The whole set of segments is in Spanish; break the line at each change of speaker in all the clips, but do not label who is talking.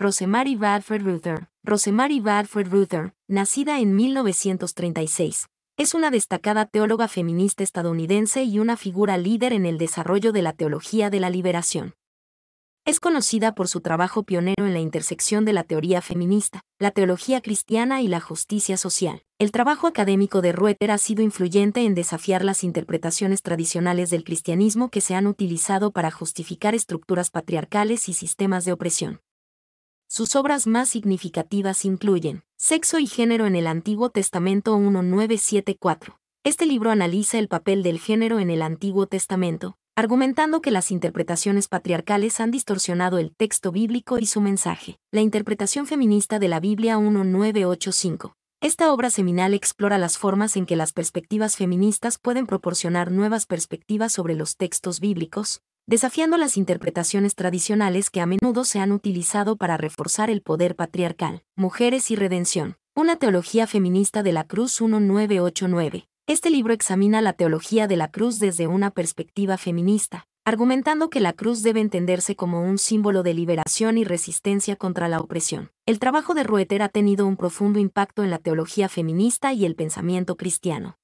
Rosemary Radford Ruther. Rosemary Ruther, nacida en 1936, es una destacada teóloga feminista estadounidense y una figura líder en el desarrollo de la teología de la liberación. Es conocida por su trabajo pionero en la intersección de la teoría feminista, la teología cristiana y la justicia social. El trabajo académico de Ruther ha sido influyente en desafiar las interpretaciones tradicionales del cristianismo que se han utilizado para justificar estructuras patriarcales y sistemas de opresión. Sus obras más significativas incluyen Sexo y Género en el Antiguo Testamento 1974. Este libro analiza el papel del género en el Antiguo Testamento, argumentando que las interpretaciones patriarcales han distorsionado el texto bíblico y su mensaje. La interpretación feminista de la Biblia 1985. Esta obra seminal explora las formas en que las perspectivas feministas pueden proporcionar nuevas perspectivas sobre los textos bíblicos, desafiando las interpretaciones tradicionales que a menudo se han utilizado para reforzar el poder patriarcal. Mujeres y Redención. Una teología feminista de la Cruz 1989. Este libro examina la teología de la cruz desde una perspectiva feminista, argumentando que la cruz debe entenderse como un símbolo de liberación y resistencia contra la opresión. El trabajo de Rueter ha tenido un profundo impacto en la teología feminista y el pensamiento cristiano.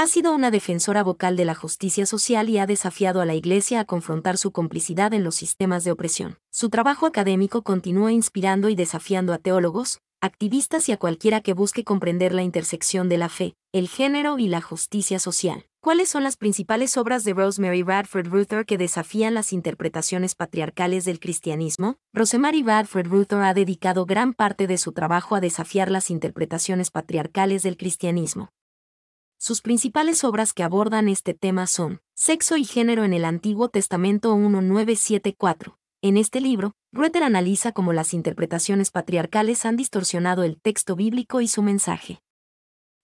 Ha sido una defensora vocal de la justicia social y ha desafiado a la Iglesia a confrontar su complicidad en los sistemas de opresión. Su trabajo académico continúa inspirando y desafiando a teólogos, activistas y a cualquiera que busque comprender la intersección de la fe, el género y la justicia social. ¿Cuáles son las principales obras de Rosemary Radford Ruther que desafían las interpretaciones patriarcales del cristianismo? Rosemary Radford Ruther ha dedicado gran parte de su trabajo a desafiar las interpretaciones patriarcales del cristianismo. Sus principales obras que abordan este tema son Sexo y Género en el Antiguo Testamento 1974. En este libro, Rueter analiza cómo las interpretaciones patriarcales han distorsionado el texto bíblico y su mensaje.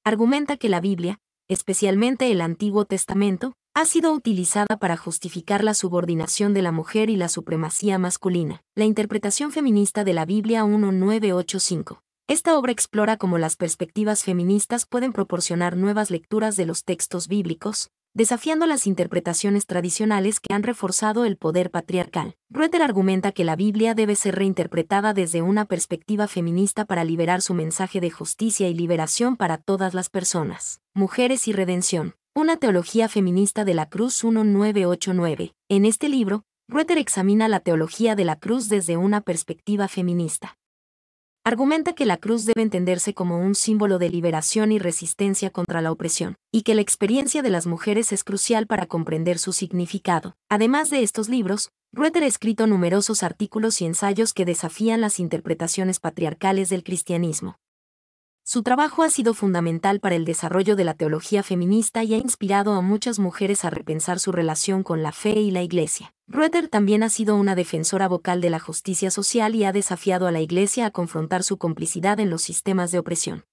Argumenta que la Biblia, especialmente el Antiguo Testamento, ha sido utilizada para justificar la subordinación de la mujer y la supremacía masculina. La interpretación feminista de la Biblia 1985. Esta obra explora cómo las perspectivas feministas pueden proporcionar nuevas lecturas de los textos bíblicos, desafiando las interpretaciones tradicionales que han reforzado el poder patriarcal. Rueter argumenta que la Biblia debe ser reinterpretada desde una perspectiva feminista para liberar su mensaje de justicia y liberación para todas las personas, mujeres y redención. Una teología feminista de la Cruz 1989. En este libro, Rueter examina la teología de la Cruz desde una perspectiva feminista argumenta que la cruz debe entenderse como un símbolo de liberación y resistencia contra la opresión, y que la experiencia de las mujeres es crucial para comprender su significado. Además de estos libros, Rueter ha escrito numerosos artículos y ensayos que desafían las interpretaciones patriarcales del cristianismo. Su trabajo ha sido fundamental para el desarrollo de la teología feminista y ha inspirado a muchas mujeres a repensar su relación con la fe y la Iglesia. Rueter también ha sido una defensora vocal de la justicia social y ha desafiado a la Iglesia a confrontar su complicidad en los sistemas de opresión.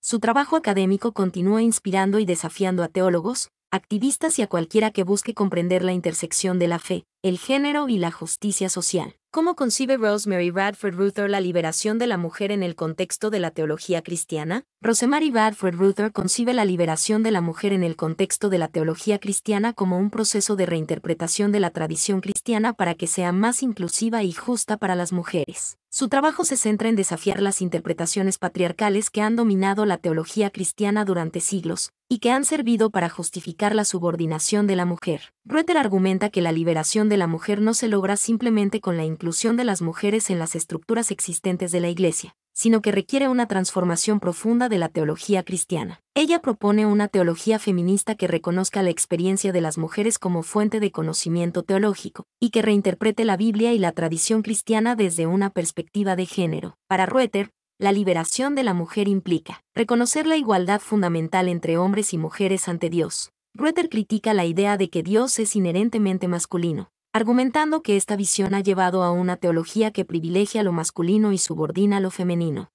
Su trabajo académico continúa inspirando y desafiando a teólogos, activistas y a cualquiera que busque comprender la intersección de la fe, el género y la justicia social. ¿Cómo concibe Rosemary Radford Ruther la liberación de la mujer en el contexto de la teología cristiana? Rosemary Radford Ruther concibe la liberación de la mujer en el contexto de la teología cristiana como un proceso de reinterpretación de la tradición cristiana para que sea más inclusiva y justa para las mujeres. Su trabajo se centra en desafiar las interpretaciones patriarcales que han dominado la teología cristiana durante siglos, y que han servido para justificar la subordinación de la mujer. Rueter argumenta que la liberación de la mujer no se logra simplemente con la inclusión de las mujeres en las estructuras existentes de la Iglesia, sino que requiere una transformación profunda de la teología cristiana. Ella propone una teología feminista que reconozca la experiencia de las mujeres como fuente de conocimiento teológico, y que reinterprete la Biblia y la tradición cristiana desde una perspectiva de género. Para Rueter, la liberación de la mujer implica reconocer la igualdad fundamental entre hombres y mujeres ante Dios, Rueter critica la idea de que Dios es inherentemente masculino, argumentando que esta visión ha llevado a una teología que privilegia lo masculino y subordina lo femenino.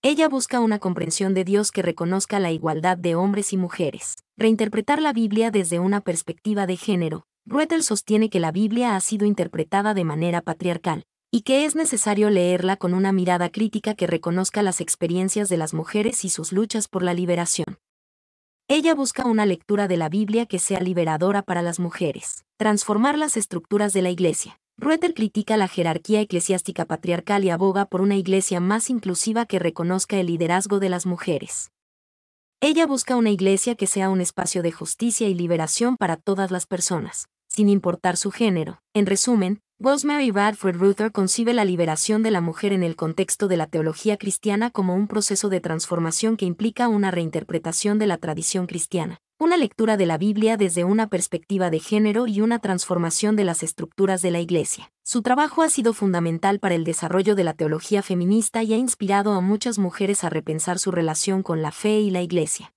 Ella busca una comprensión de Dios que reconozca la igualdad de hombres y mujeres. Reinterpretar la Biblia desde una perspectiva de género. Ruetel sostiene que la Biblia ha sido interpretada de manera patriarcal, y que es necesario leerla con una mirada crítica que reconozca las experiencias de las mujeres y sus luchas por la liberación. Ella busca una lectura de la Biblia que sea liberadora para las mujeres, transformar las estructuras de la Iglesia. Rueter critica la jerarquía eclesiástica patriarcal y aboga por una iglesia más inclusiva que reconozca el liderazgo de las mujeres. Ella busca una iglesia que sea un espacio de justicia y liberación para todas las personas, sin importar su género. En resumen, Rosemary Bradford Ruther concibe la liberación de la mujer en el contexto de la teología cristiana como un proceso de transformación que implica una reinterpretación de la tradición cristiana, una lectura de la Biblia desde una perspectiva de género y una transformación de las estructuras de la Iglesia. Su trabajo ha sido fundamental para el desarrollo de la teología feminista y ha inspirado a muchas mujeres a repensar su relación con la fe y la Iglesia.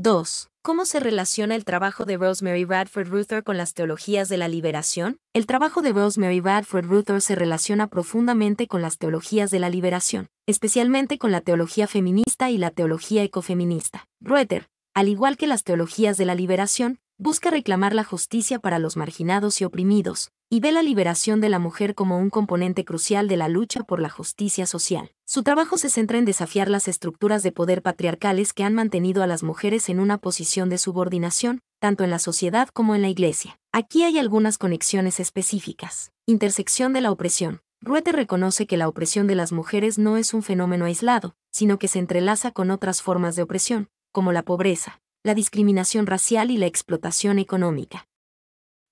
2. ¿Cómo se relaciona el trabajo de Rosemary Radford Ruther con las teologías de la liberación? El trabajo de Rosemary Radford Ruther se relaciona profundamente con las teologías de la liberación, especialmente con la teología feminista y la teología ecofeminista. Ruther, al igual que las teologías de la liberación, busca reclamar la justicia para los marginados y oprimidos, y ve la liberación de la mujer como un componente crucial de la lucha por la justicia social. Su trabajo se centra en desafiar las estructuras de poder patriarcales que han mantenido a las mujeres en una posición de subordinación, tanto en la sociedad como en la iglesia. Aquí hay algunas conexiones específicas. Intersección de la opresión. Ruete reconoce que la opresión de las mujeres no es un fenómeno aislado, sino que se entrelaza con otras formas de opresión, como la pobreza, la discriminación racial y la explotación económica.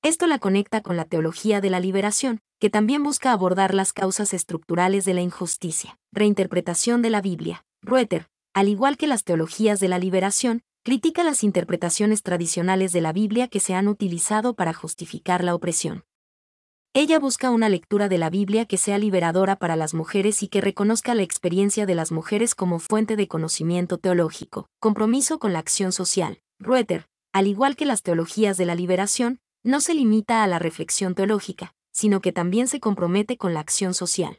Esto la conecta con la teología de la liberación, que también busca abordar las causas estructurales de la injusticia. Reinterpretación de la Biblia. Rueter, al igual que las teologías de la liberación, critica las interpretaciones tradicionales de la Biblia que se han utilizado para justificar la opresión. Ella busca una lectura de la Biblia que sea liberadora para las mujeres y que reconozca la experiencia de las mujeres como fuente de conocimiento teológico, compromiso con la acción social. Rueter, al igual que las teologías de la liberación, no se limita a la reflexión teológica, sino que también se compromete con la acción social.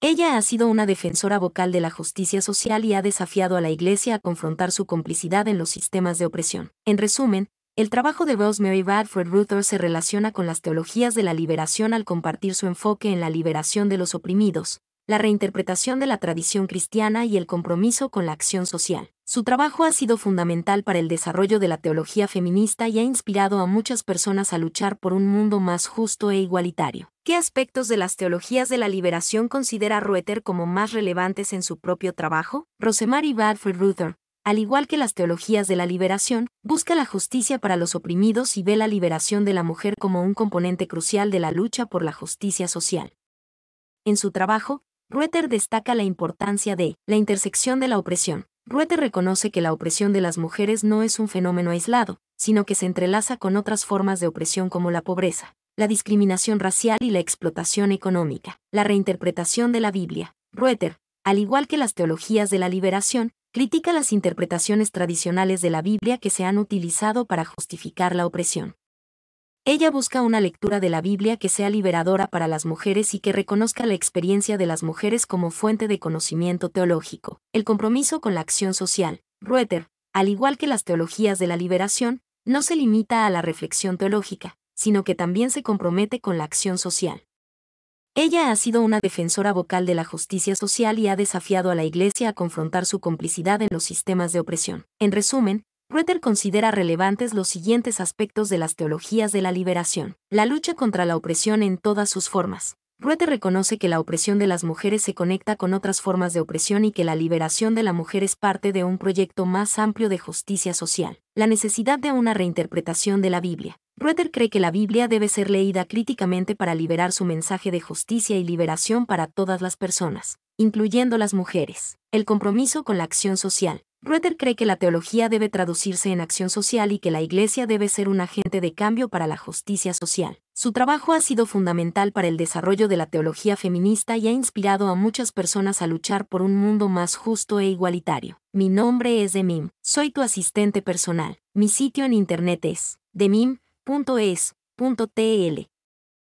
Ella ha sido una defensora vocal de la justicia social y ha desafiado a la Iglesia a confrontar su complicidad en los sistemas de opresión. En resumen, el trabajo de Rosemary Radford Ruther se relaciona con las teologías de la liberación al compartir su enfoque en la liberación de los oprimidos, la reinterpretación de la tradición cristiana y el compromiso con la acción social. Su trabajo ha sido fundamental para el desarrollo de la teología feminista y ha inspirado a muchas personas a luchar por un mundo más justo e igualitario. ¿Qué aspectos de las teologías de la liberación considera Ruther como más relevantes en su propio trabajo? Rosemary Radford Ruther, al igual que las teologías de la liberación, busca la justicia para los oprimidos y ve la liberación de la mujer como un componente crucial de la lucha por la justicia social. En su trabajo, Rueter destaca la importancia de la intersección de la opresión. Rueter reconoce que la opresión de las mujeres no es un fenómeno aislado, sino que se entrelaza con otras formas de opresión como la pobreza, la discriminación racial y la explotación económica. La reinterpretación de la Biblia. Rueter, al igual que las teologías de la liberación, critica las interpretaciones tradicionales de la Biblia que se han utilizado para justificar la opresión. Ella busca una lectura de la Biblia que sea liberadora para las mujeres y que reconozca la experiencia de las mujeres como fuente de conocimiento teológico, el compromiso con la acción social. Rueter, al igual que las teologías de la liberación, no se limita a la reflexión teológica, sino que también se compromete con la acción social. Ella ha sido una defensora vocal de la justicia social y ha desafiado a la Iglesia a confrontar su complicidad en los sistemas de opresión. En resumen, Rueter considera relevantes los siguientes aspectos de las teologías de la liberación. La lucha contra la opresión en todas sus formas. Rueter reconoce que la opresión de las mujeres se conecta con otras formas de opresión y que la liberación de la mujer es parte de un proyecto más amplio de justicia social. La necesidad de una reinterpretación de la Biblia. Rueter cree que la Biblia debe ser leída críticamente para liberar su mensaje de justicia y liberación para todas las personas, incluyendo las mujeres. El compromiso con la acción social. ruter cree que la teología debe traducirse en acción social y que la Iglesia debe ser un agente de cambio para la justicia social. Su trabajo ha sido fundamental para el desarrollo de la teología feminista y ha inspirado a muchas personas a luchar por un mundo más justo e igualitario. Mi nombre es Demim, soy tu asistente personal. Mi sitio en internet es demim.com tl.